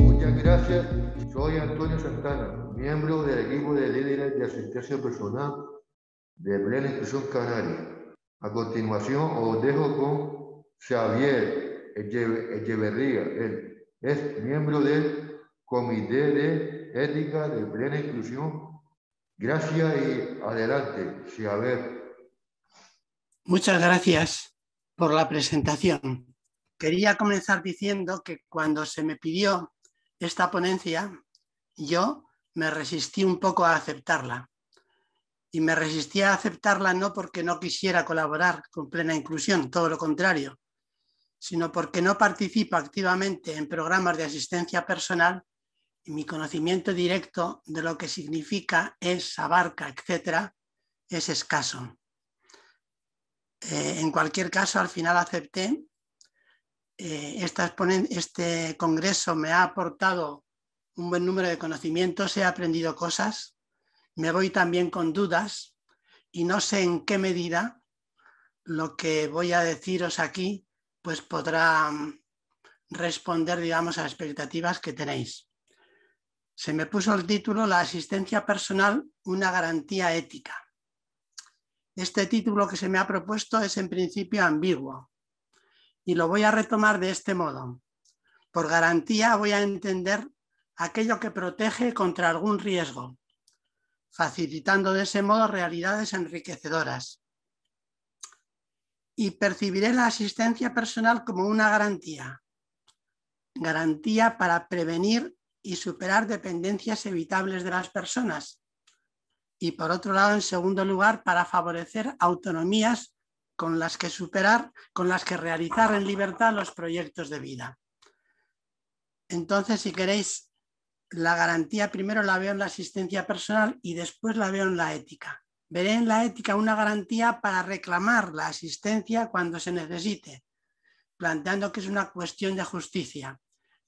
Muchas gracias. Soy Antonio Santana, miembro del equipo de líderes de asistencia personal de Plena Inclusión Canaria. A continuación os dejo con Xavier Echeverría. Él es miembro del Comité de Ética de Plena Inclusión Gracias y adelante, sí, a ver. Muchas gracias por la presentación. Quería comenzar diciendo que cuando se me pidió esta ponencia, yo me resistí un poco a aceptarla. Y me resistí a aceptarla no porque no quisiera colaborar con plena inclusión, todo lo contrario, sino porque no participo activamente en programas de asistencia personal mi conocimiento directo de lo que significa es, abarca, etcétera, es escaso. Eh, en cualquier caso, al final acepté. Eh, este congreso me ha aportado un buen número de conocimientos, he aprendido cosas, me voy también con dudas y no sé en qué medida lo que voy a deciros aquí pues podrá mm, responder, digamos, a las expectativas que tenéis se me puso el título La asistencia personal, una garantía ética. Este título que se me ha propuesto es en principio ambiguo y lo voy a retomar de este modo. Por garantía voy a entender aquello que protege contra algún riesgo, facilitando de ese modo realidades enriquecedoras. Y percibiré la asistencia personal como una garantía, garantía para prevenir y superar dependencias evitables de las personas. Y por otro lado, en segundo lugar, para favorecer autonomías con las que superar, con las que realizar en libertad los proyectos de vida. Entonces, si queréis, la garantía primero la veo en la asistencia personal y después la veo en la ética. Veré en la ética una garantía para reclamar la asistencia cuando se necesite, planteando que es una cuestión de justicia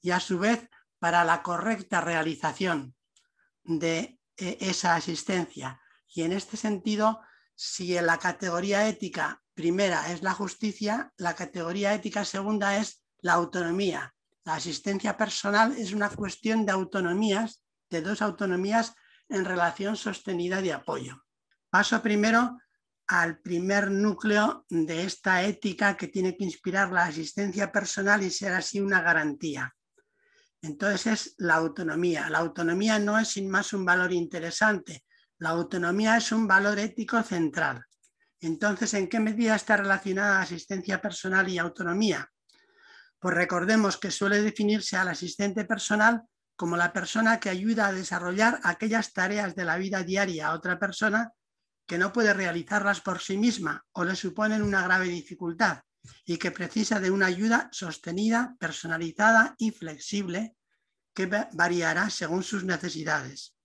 y a su vez para la correcta realización de eh, esa asistencia. Y en este sentido, si en la categoría ética primera es la justicia, la categoría ética segunda es la autonomía. La asistencia personal es una cuestión de autonomías, de dos autonomías en relación sostenida de apoyo. Paso primero al primer núcleo de esta ética que tiene que inspirar la asistencia personal y ser así una garantía. Entonces es la autonomía. La autonomía no es sin más un valor interesante. La autonomía es un valor ético central. Entonces, ¿en qué medida está relacionada asistencia personal y autonomía? Pues recordemos que suele definirse al asistente personal como la persona que ayuda a desarrollar aquellas tareas de la vida diaria a otra persona que no puede realizarlas por sí misma o le suponen una grave dificultad y que precisa de una ayuda sostenida, personalizada y flexible que variará según sus necesidades.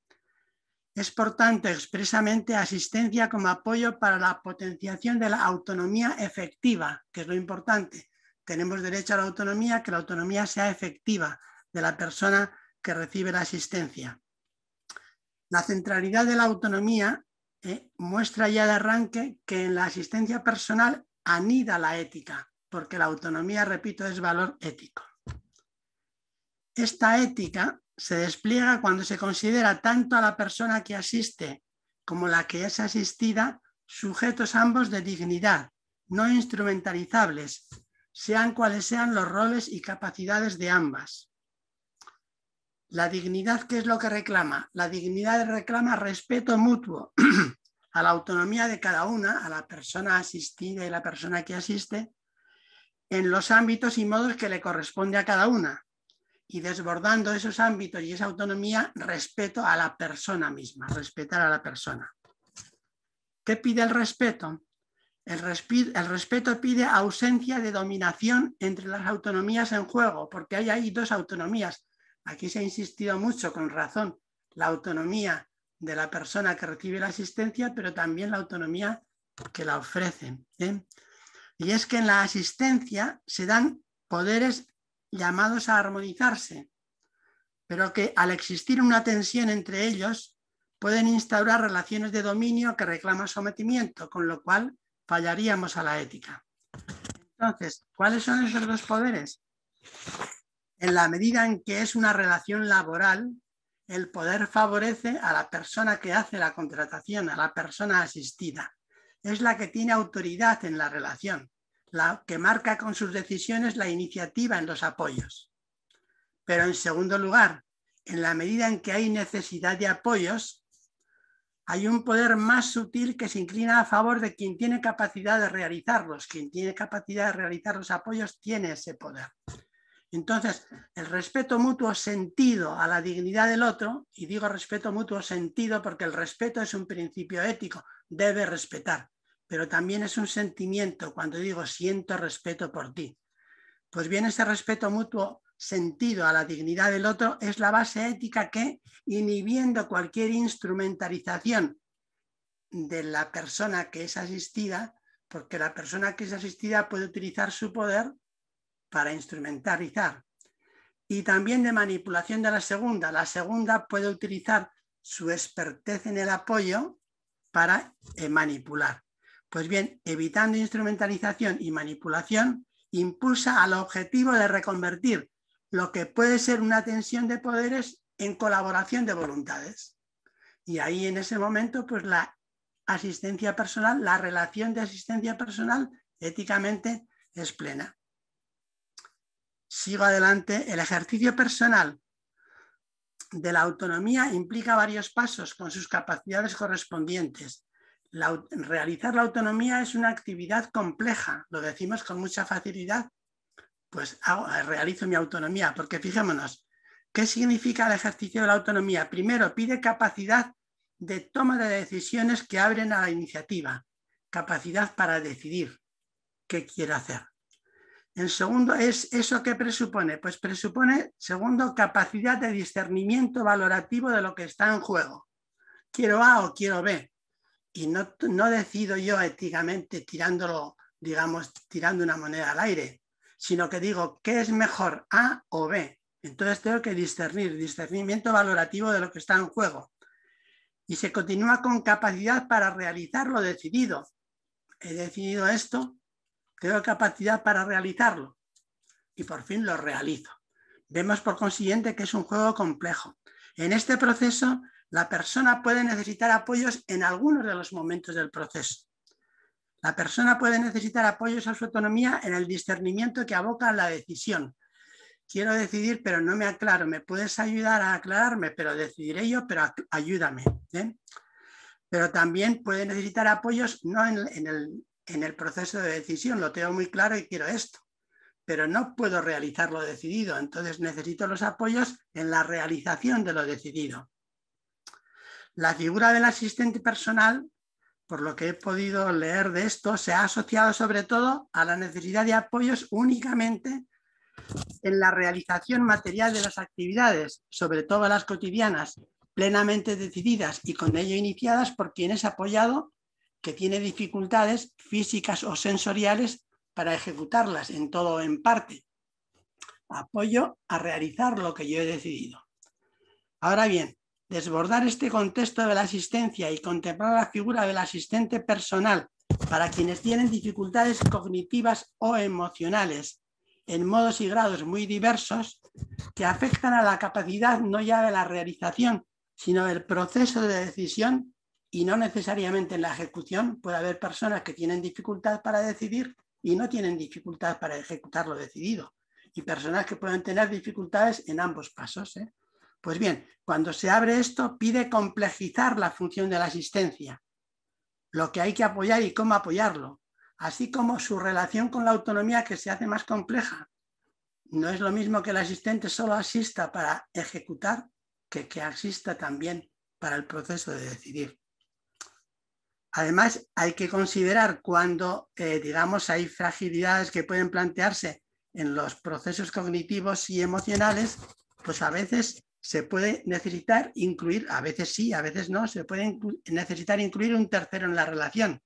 Es por tanto expresamente asistencia como apoyo para la potenciación de la autonomía efectiva, que es lo importante. Tenemos derecho a la autonomía, que la autonomía sea efectiva de la persona que recibe la asistencia. La centralidad de la autonomía eh, muestra ya de arranque que en la asistencia personal anida la ética, porque la autonomía, repito, es valor ético. Esta ética se despliega cuando se considera tanto a la persona que asiste como la que es asistida sujetos ambos de dignidad, no instrumentalizables, sean cuales sean los roles y capacidades de ambas. La dignidad, ¿qué es lo que reclama? La dignidad reclama respeto mutuo, a la autonomía de cada una, a la persona asistida y la persona que asiste, en los ámbitos y modos que le corresponde a cada una, y desbordando esos ámbitos y esa autonomía, respeto a la persona misma, respetar a la persona. ¿Qué pide el respeto? El, respeto pide ausencia de dominación entre las autonomías en juego, porque hay ahí dos autonomías. Aquí se ha insistido mucho, con razón, la autonomía de la persona que recibe la asistencia, pero también la autonomía que la ofrece. ¿eh? Y es que en la asistencia se dan poderes llamados a armonizarse, pero que al existir una tensión entre ellos pueden instaurar relaciones de dominio que reclaman sometimiento, con lo cual fallaríamos a la ética. Entonces, ¿cuáles son esos dos poderes? En la medida en que es una relación laboral, el poder favorece a la persona que hace la contratación, a la persona asistida. Es la que tiene autoridad en la relación, la que marca con sus decisiones la iniciativa en los apoyos. Pero en segundo lugar, en la medida en que hay necesidad de apoyos, hay un poder más sutil que se inclina a favor de quien tiene capacidad de realizarlos. Quien tiene capacidad de realizar los apoyos tiene ese poder. Entonces, el respeto mutuo sentido a la dignidad del otro, y digo respeto mutuo sentido porque el respeto es un principio ético, debe respetar, pero también es un sentimiento cuando digo siento respeto por ti. Pues bien, ese respeto mutuo sentido a la dignidad del otro es la base ética que, inhibiendo cualquier instrumentalización de la persona que es asistida, porque la persona que es asistida puede utilizar su poder para instrumentalizar. Y también de manipulación de la segunda. La segunda puede utilizar su expertez en el apoyo para eh, manipular. Pues bien, evitando instrumentalización y manipulación, impulsa al objetivo de reconvertir lo que puede ser una tensión de poderes en colaboración de voluntades. Y ahí en ese momento, pues la asistencia personal, la relación de asistencia personal éticamente es plena sigo adelante. El ejercicio personal de la autonomía implica varios pasos con sus capacidades correspondientes. realizar la autonomía es una actividad compleja, lo decimos con mucha facilidad, pues realizo mi autonomía, porque fijémonos, ¿qué significa el ejercicio de la autonomía? Primero, pide capacidad de toma de decisiones que abren a la iniciativa, capacidad para decidir qué quiero hacer. En segundo es eso qué presupone. Pues presupone, segundo, capacidad de discernimiento valorativo de lo que está en juego. Quiero A o quiero B. Y no, no decido yo éticamente tirándolo, digamos, tirando una moneda al aire, sino que digo, ¿qué es mejor, A o B? Entonces tengo que discernir, discernimiento valorativo de lo que está en juego. Y se continúa con capacidad para realizar lo decidido. He decidido esto, tengo capacidad para realizarlo. Y por fin lo realizo. Vemos por consiguiente que es un juego complejo. En este proceso, la persona puede necesitar apoyos en algunos de los momentos del proceso. La persona puede necesitar apoyos a su autonomía en el discernimiento que aboca la decisión. Quiero decidir, pero no me aclaro. ¿Me puedes ayudar a aclararme? Pero decidiré yo, pero ayúdame. ¿eh? Pero también puede necesitar apoyos no en, el, en el proceso de decisión, lo tengo muy claro y quiero esto, pero no puedo realizar lo decidido, entonces necesito los apoyos en la realización de lo decidido. La figura del asistente personal, por lo que he podido leer de esto, se ha asociado sobre todo a la necesidad de apoyos únicamente en la realización material de las actividades, sobre todo las cotidianas, plenamente decididas y con ello iniciadas por quien es apoyado que tiene dificultades físicas o sensoriales para ejecutarlas en todo o en parte. Apoyo a realizar lo que yo he decidido. Ahora bien, desbordar este contexto de la asistencia y contemplar la figura del asistente personal para quienes tienen dificultades cognitivas o emocionales en modos y grados muy diversos que afectan a la capacidad no ya de la realización, sino del proceso de decisión y no necesariamente en la ejecución puede haber personas que tienen dificultad para decidir y no tienen dificultad para ejecutar lo decidido y personas que pueden tener dificultades en ambos pasos. ¿eh? Pues bien, cuando se abre esto, pide complejizar la función de la asistencia, lo que hay que apoyar y cómo apoyarlo, así como su relación con la autonomía que se hace más compleja. No es lo mismo que el asistente solo asista para ejecutar que que asista también para el proceso de decidir. Además, hay que considerar cuando, eh, digamos, hay fragilidades que pueden plantearse en los procesos cognitivos y emocionales, pues a veces se puede necesitar incluir, a veces sí, a veces no, se puede necesitar incluir un tercero en la relación,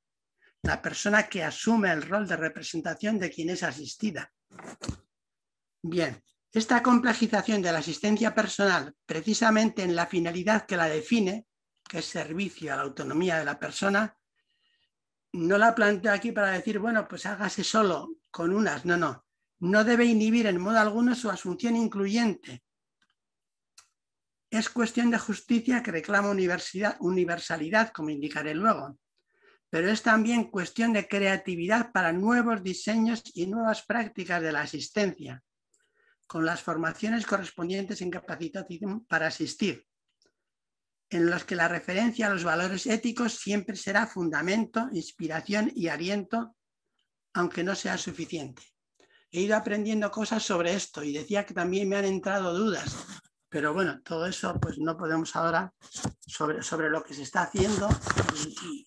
la persona que asume el rol de representación de quien es asistida. Bien, esta complejización de la asistencia personal, precisamente en la finalidad que la define, que es servicio a la autonomía de la persona, no la planteo aquí para decir, bueno, pues hágase solo con unas, no, no. No debe inhibir en modo alguno su asunción incluyente. Es cuestión de justicia que reclama universidad, universalidad, como indicaré luego, pero es también cuestión de creatividad para nuevos diseños y nuevas prácticas de la asistencia, con las formaciones correspondientes en capacitación para asistir, en los que la referencia a los valores éticos siempre será fundamento, inspiración y aliento, aunque no sea suficiente. He ido aprendiendo cosas sobre esto y decía que también me han entrado dudas, pero bueno, todo eso pues no podemos ahora sobre, sobre lo que se está haciendo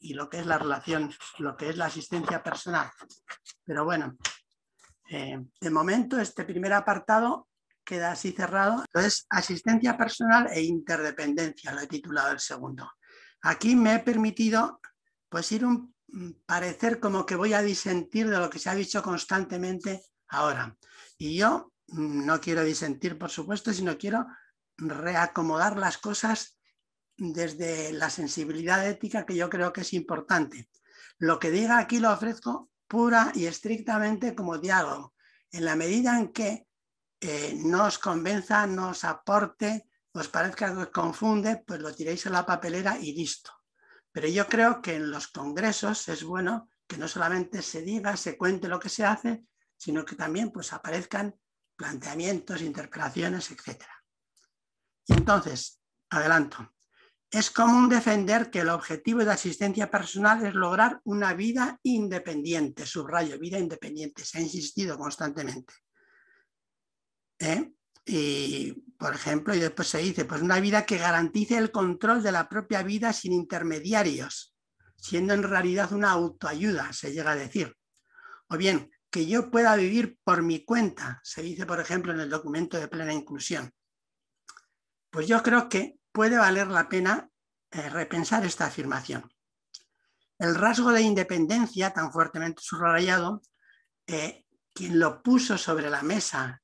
y, lo que es la relación, lo que es la asistencia personal. Pero bueno, eh, de momento este primer apartado queda así cerrado. Entonces, asistencia personal e interdependencia, lo he titulado el segundo. Aquí me he permitido pues ir un mm, parecer como que voy a disentir de lo que se ha dicho constantemente ahora. Y yo mm, no quiero disentir, por supuesto, sino quiero reacomodar las cosas desde la sensibilidad ética que yo creo que es importante. Lo que diga aquí lo ofrezco pura y estrictamente como diálogo, en la medida en que eh, no os convenza, no os aporte, os parezca que os confunde, pues lo tiréis a la papelera y listo. Pero yo creo que en los congresos es bueno que no solamente se diga, se cuente lo que se hace, sino que también pues aparezcan planteamientos, interpelaciones, etc. Y entonces, adelanto, es común defender que el objetivo de asistencia personal es lograr una vida independiente, subrayo, vida independiente, se ha insistido constantemente. ¿eh? Y, por ejemplo, y después se dice, pues una vida que garantice el control de la propia vida sin intermediarios, siendo en realidad una autoayuda, se llega a decir. O bien, que yo pueda vivir por mi cuenta, se dice, por ejemplo, en el documento de plena inclusión. Pues yo creo que puede valer la pena eh, repensar esta afirmación. El rasgo de independencia, tan fuertemente subrayado, eh, quien lo puso sobre la mesa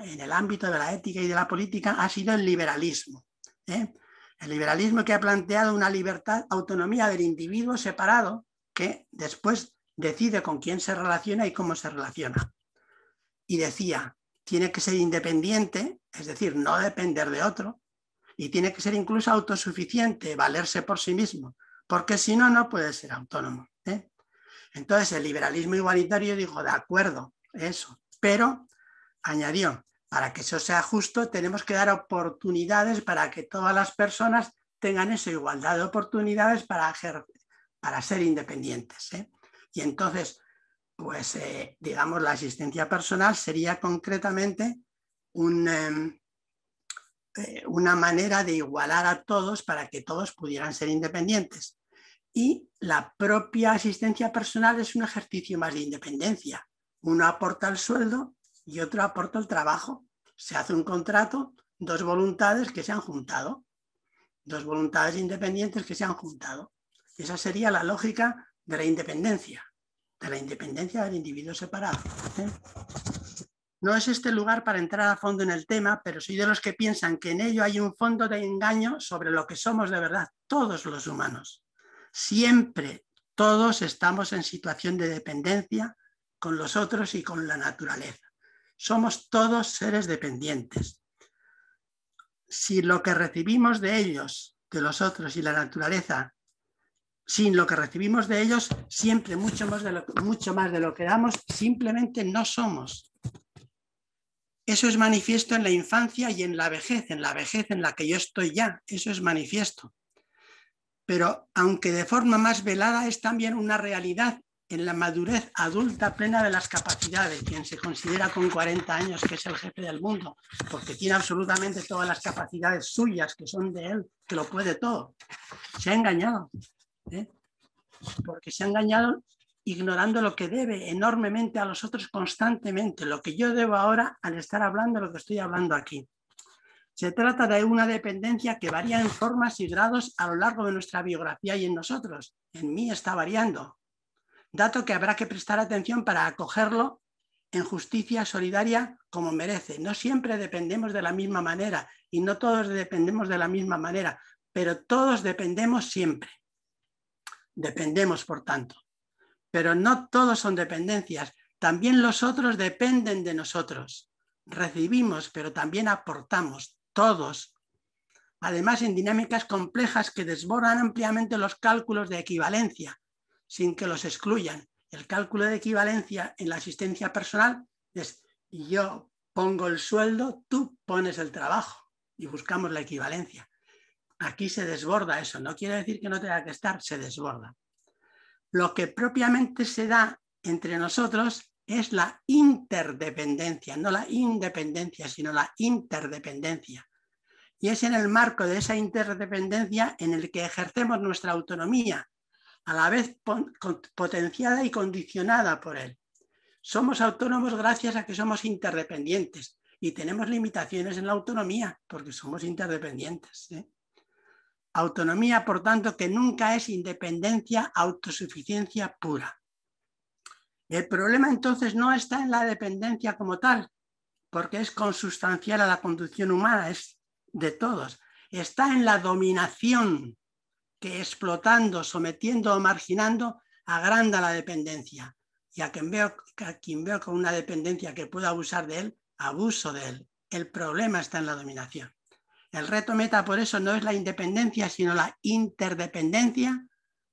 en, el ámbito de la ética y de la política ha sido el liberalismo. ¿eh? El liberalismo que ha planteado una libertad, autonomía del individuo separado que después decide con quién se relaciona y cómo se relaciona. Y decía, tiene que ser independiente, es decir, no depender de otro, y tiene que ser incluso autosuficiente, valerse por sí mismo, porque si no, no puede ser autónomo. ¿eh? Entonces, el liberalismo igualitario dijo, de acuerdo, eso, pero Añadió, para que eso sea justo, tenemos que dar oportunidades para que todas las personas tengan esa igualdad de oportunidades para, para ser independientes. ¿eh? Y entonces, pues, eh, digamos, la asistencia personal sería concretamente em, eh, una manera de igualar a todos para que todos pudieran ser independientes. Y la propia asistencia personal es un ejercicio más de independencia. Uno aporta el sueldo y otro aporta el trabajo. Se hace un contrato, dos voluntades que se han juntado, dos voluntades independientes que se han juntado. Esa sería la lógica de la independencia, de la independencia del individuo separado. ¿eh? No es este lugar para entrar a fondo en el tema, pero soy de los que piensan que en ello hay un fondo de engaño sobre lo que somos de verdad todos los humanos. Siempre todos estamos en situación de dependencia con los otros y con la naturaleza. Somos todos seres dependientes. Si lo que recibimos de ellos, de los otros y la naturaleza, sin lo que recibimos de ellos, siempre mucho más de lo, mucho más de lo que damos, simplemente no somos. Eso es manifiesto en la infancia y en la vejez, en la vejez en la que yo estoy ya, eso es manifiesto. Pero aunque de forma más velada, es también una realidad en la madurez adulta plena de las capacidades, quien se considera con 40 años que es el jefe del mundo, porque tiene absolutamente todas las capacidades suyas que son de él, que lo puede todo, se ha engañado, ¿eh? porque se ha engañado ignorando lo que debe enormemente a los otros constantemente, lo que yo debo ahora al estar hablando lo que estoy hablando aquí. Se trata de una dependencia que varía en formas y grados a lo largo de nuestra biografía y en nosotros. En mí está variando, dato que habrá que prestar atención para acogerlo en justicia solidaria como merece. No siempre dependemos de la misma manera y no todos dependemos de la misma manera, pero todos dependemos siempre. Dependemos, por tanto. Pero no todos son dependencias, también los otros dependen de nosotros. Recibimos, pero también aportamos, todos. Además, en dinámicas complejas que desbordan ampliamente los cálculos de equivalencia, sin que los excluyan. El cálculo de equivalencia en la asistencia personal es yo pongo el sueldo, tú pones el trabajo y buscamos la equivalencia. Aquí se desborda eso, no quiere decir que no tenga que estar, se desborda. Lo que propiamente se da entre nosotros es la interdependencia, no la independencia, sino la interdependencia. Y es en el marco de esa interdependencia en el que ejercemos nuestra autonomía, a la vez potenciada y condicionada por él. Somos autónomos gracias a que somos interdependientes y tenemos limitaciones en la autonomía porque somos interdependientes. ¿eh? Autonomía, por tanto, que nunca es independencia, autosuficiencia pura. El problema entonces no está en la dependencia como tal, porque es consustancial a la conducción humana, es de todos. Está en la dominación que explotando, sometiendo o marginando agranda la dependencia y a quien, veo, a quien veo con una dependencia que pueda abusar de él, abuso de él. El problema está en la dominación. El reto meta por eso no es la independencia, sino la interdependencia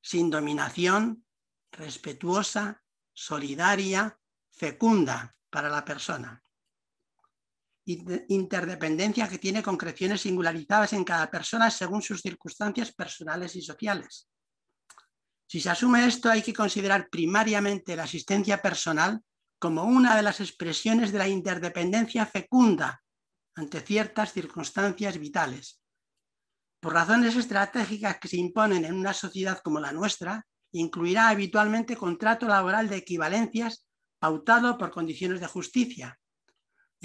sin dominación, respetuosa, solidaria, fecunda para la persona interdependencia que tiene concreciones singularizadas en cada persona según sus circunstancias personales y sociales. Si se asume esto, hay que considerar primariamente la asistencia personal como una de las expresiones de la interdependencia fecunda ante ciertas circunstancias vitales. Por razones estratégicas que se imponen en una sociedad como la nuestra, incluirá habitualmente contrato laboral de equivalencias pautado por condiciones de justicia,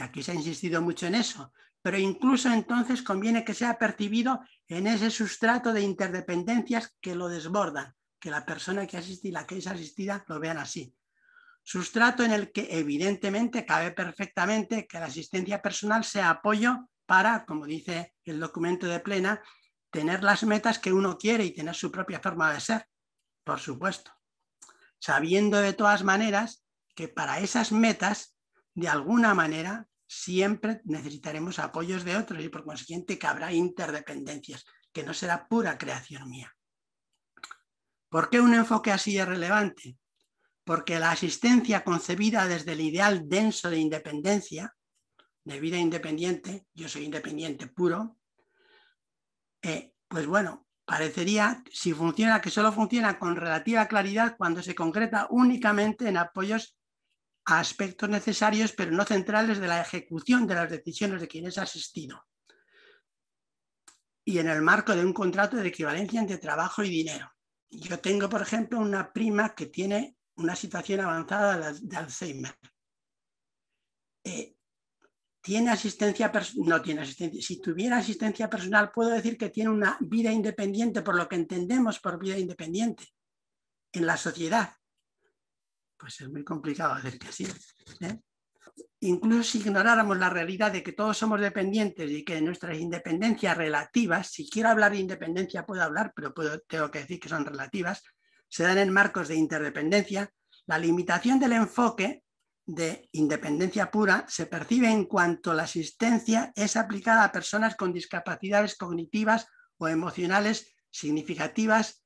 aquí se ha insistido mucho en eso. Pero incluso entonces conviene que sea percibido en ese sustrato de interdependencias que lo desborda, que la persona que asiste y la que es asistida lo vean así. Sustrato en el que evidentemente cabe perfectamente que la asistencia personal sea apoyo para, como dice el documento de plena, tener las metas que uno quiere y tener su propia forma de ser, por supuesto. Sabiendo de todas maneras que para esas metas, de alguna manera, siempre necesitaremos apoyos de otros y por consiguiente que habrá interdependencias, que no será pura creación mía. ¿Por qué un enfoque así es relevante? Porque la asistencia concebida desde el ideal denso de independencia, de vida independiente, yo soy independiente puro, eh, pues bueno, parecería, si funciona, que solo funciona con relativa claridad cuando se concreta únicamente en apoyos aspectos necesarios, pero no centrales de la ejecución de las decisiones de quien es asistido. Y en el marco de un contrato de equivalencia entre trabajo y dinero. Yo tengo, por ejemplo, una prima que tiene una situación avanzada de Alzheimer. Eh, tiene asistencia no tiene asistencia. Si tuviera asistencia personal, puedo decir que tiene una vida independiente, por lo que entendemos por vida independiente en la sociedad pues es muy complicado decir que sí. ¿eh? Incluso si ignoráramos la realidad de que todos somos dependientes y que nuestras independencias relativas, si quiero hablar de independencia puedo hablar, pero tengo que decir que son relativas, se dan en marcos de interdependencia, la limitación del enfoque de independencia pura se percibe en cuanto la asistencia es aplicada a personas con discapacidades cognitivas o emocionales significativas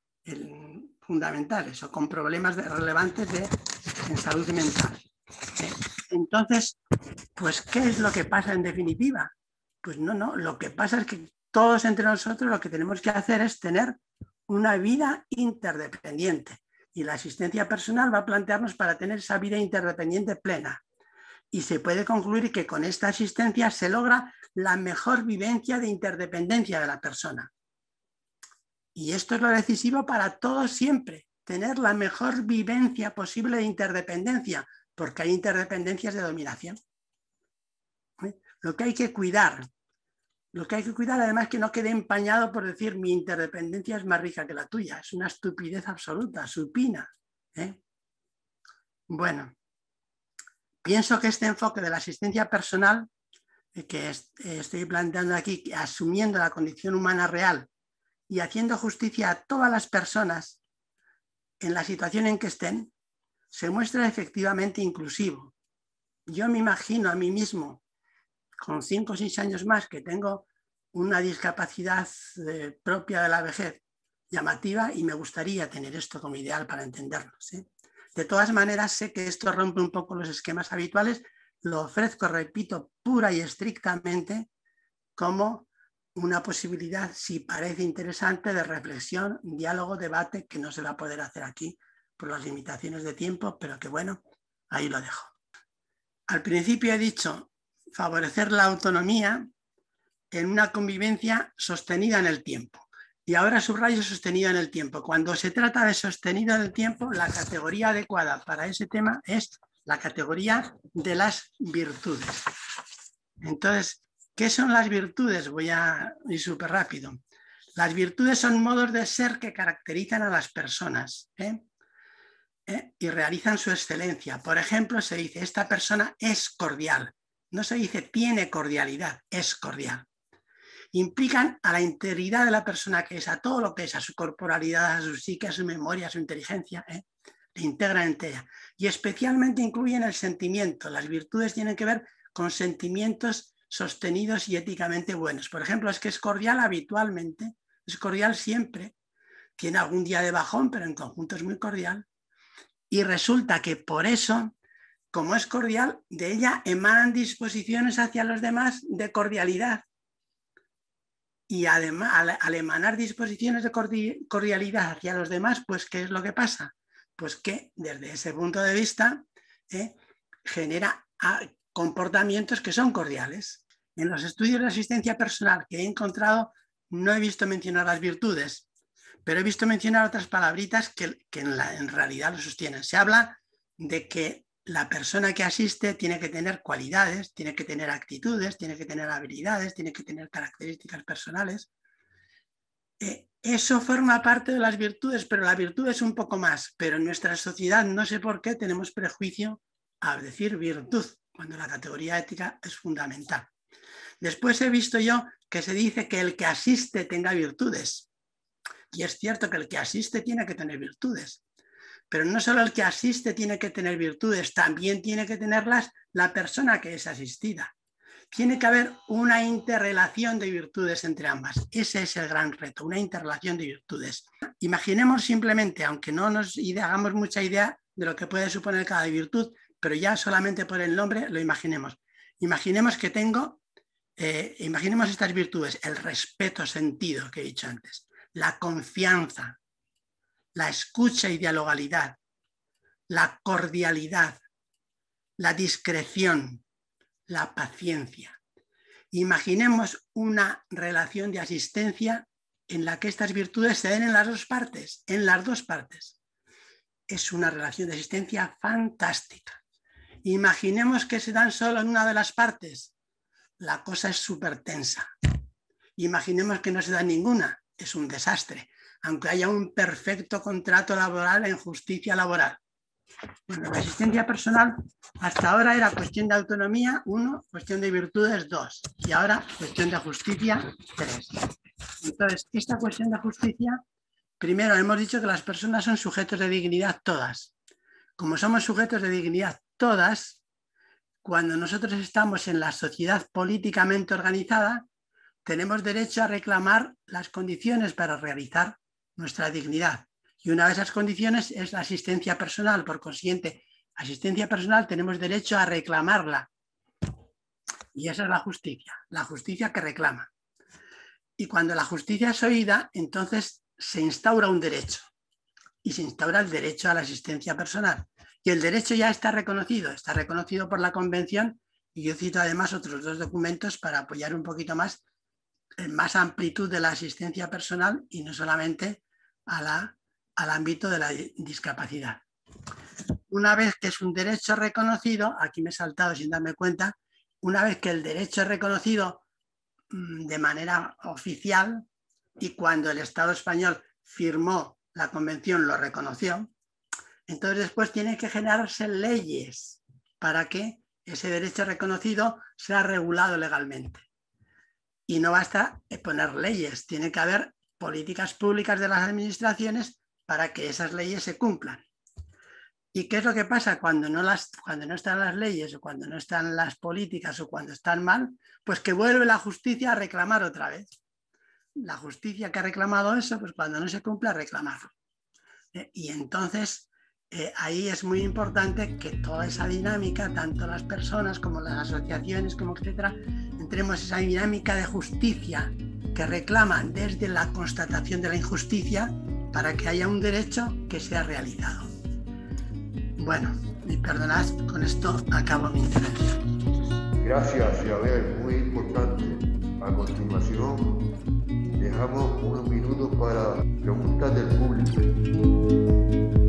fundamentales o con problemas relevantes de en salud mental. Entonces, pues, ¿qué es lo que pasa en definitiva? Pues no, no, lo que pasa es que todos entre nosotros lo que tenemos que hacer es tener una vida interdependiente. Y la asistencia personal va a plantearnos para tener esa vida interdependiente plena. Y se puede concluir que con esta asistencia se logra la mejor vivencia de interdependencia de la persona. Y esto es lo decisivo para todos siempre, tener la mejor vivencia posible de interdependencia, porque hay interdependencias de dominación. ¿Eh? Lo que hay que cuidar, lo que hay que cuidar además que no quede empañado por decir mi interdependencia es más rica que la tuya, es una estupidez absoluta, supina. ¿eh? Bueno, pienso que este enfoque de la asistencia personal eh, que estoy planteando aquí, asumiendo la condición humana real y haciendo justicia a todas las personas, en la situación en que estén, se muestra efectivamente inclusivo. Yo me imagino a mí mismo, con 5 o 6 años más, que tengo una discapacidad eh, propia de la vejez llamativa y me gustaría tener esto como ideal para entenderlo. ¿eh? De todas maneras, sé que esto rompe un poco los esquemas habituales, lo ofrezco, repito, pura y estrictamente como una posibilidad, si parece interesante, de reflexión, diálogo, debate, que no se va a poder hacer aquí por las limitaciones de tiempo, pero que bueno, ahí lo dejo. Al principio he dicho favorecer la autonomía en una convivencia sostenida en el tiempo. Y ahora subrayo sostenida en el tiempo. Cuando se trata de sostenida en el tiempo, la categoría adecuada para ese tema es la categoría de las virtudes. Entonces, ¿Qué son las virtudes? Voy a ir súper rápido. Las virtudes son modos de ser que caracterizan a las personas ¿eh? ¿Eh? y realizan su excelencia. Por ejemplo, se dice, esta persona es cordial. No se dice tiene cordialidad, es cordial. Implican a la integridad de la persona que es, a todo lo que es, a su corporalidad, a su psique, a su memoria, a su inteligencia. la ¿eh? Le integran entera. Y especialmente incluyen el sentimiento. Las virtudes tienen que ver con sentimientos sostenidos y éticamente buenos. Por ejemplo, es que es cordial habitualmente, es cordial siempre, tiene algún día de bajón, pero en conjunto es muy cordial. Y resulta que por eso, como es cordial, de ella emanan disposiciones hacia los demás de cordialidad. Y además, al, emanar disposiciones de cordialidad hacia los demás, pues ¿qué es lo que pasa? Pues que desde ese punto de vista eh, genera comportamientos que son cordiales. En los estudios de asistencia personal que he encontrado no he visto mencionar las virtudes, pero he visto mencionar otras palabritas que, en, realidad lo sostienen. Se habla de que la persona que asiste tiene que tener cualidades, tiene que tener actitudes, tiene que tener habilidades, tiene que tener características personales. Eh, eso forma parte de las virtudes, pero la virtud es un poco más. Pero en nuestra sociedad, no sé por qué, tenemos prejuicio a decir virtud cuando la categoría ética es fundamental. Después he visto yo que se dice que el que asiste tenga virtudes. Y es cierto que el que asiste tiene que tener virtudes. Pero no solo el que asiste tiene que tener virtudes, también tiene que tenerlas la persona que es asistida. Tiene que haber una interrelación de virtudes entre ambas. Ese es el gran reto, una interrelación de virtudes. Imaginemos simplemente, aunque no nos hagamos mucha idea de lo que puede suponer cada virtud, pero ya solamente por el nombre lo imaginemos. Imaginemos que tengo, eh, imaginemos estas virtudes, el respeto sentido que he dicho antes, la confianza, la escucha y dialogalidad, la cordialidad, la discreción, la paciencia. Imaginemos una relación de asistencia en la que estas virtudes se den en las dos partes, en las dos partes. Es una relación de asistencia fantástica. Imaginemos que se dan solo en una de las partes. La cosa es súper tensa. Imaginemos que no se dan ninguna. Es un desastre, aunque haya un perfecto contrato laboral en justicia laboral. Bueno, la asistencia personal hasta ahora era cuestión de autonomía, uno, cuestión de virtudes, dos, y ahora cuestión de justicia, tres. Entonces, esta cuestión de justicia, primero hemos dicho que las personas son sujetos de dignidad todas. Como somos sujetos de dignidad todas, cuando nosotros estamos en la sociedad políticamente organizada, tenemos derecho a reclamar las condiciones para realizar nuestra dignidad. Y una de esas condiciones es la asistencia personal. Por consiguiente, asistencia personal tenemos derecho a reclamarla. Y esa es la justicia, la justicia que reclama. Y cuando la justicia es oída, entonces se instaura un derecho. Y se instaura el derecho a la asistencia personal. Y el derecho ya está reconocido, está reconocido por la Convención y yo cito además otros dos documentos para apoyar un poquito más, en eh, más amplitud de la asistencia personal y no solamente a la, al ámbito de la discapacidad. Una vez que es un derecho reconocido, aquí me he saltado sin darme cuenta, una vez que el derecho es reconocido mm, de manera oficial y cuando el Estado español firmó la convención lo reconoció, entonces después tienen que generarse leyes para que ese derecho reconocido sea regulado legalmente. Y no basta poner leyes, tiene que haber políticas públicas de las administraciones para que esas leyes se cumplan. ¿Y qué es lo que pasa cuando no, cuando no están las leyes o cuando no están las políticas o cuando están mal? Pues que vuelve la justicia a reclamar otra vez. La justicia que ha reclamado eso, pues cuando no se cumpla, reclamar. Eh, y entonces eh, ahí es muy importante que toda esa dinámica, tanto las personas como las asociaciones, como etcétera, entremos esa dinámica de justicia que reclaman desde la constatación de la injusticia para que haya un derecho que sea realizado. Bueno, y perdonad, con esto acabo mi intervención. Gracias, Isabel, muy importante. A continuación, dejamos unos minutos para preguntas del público.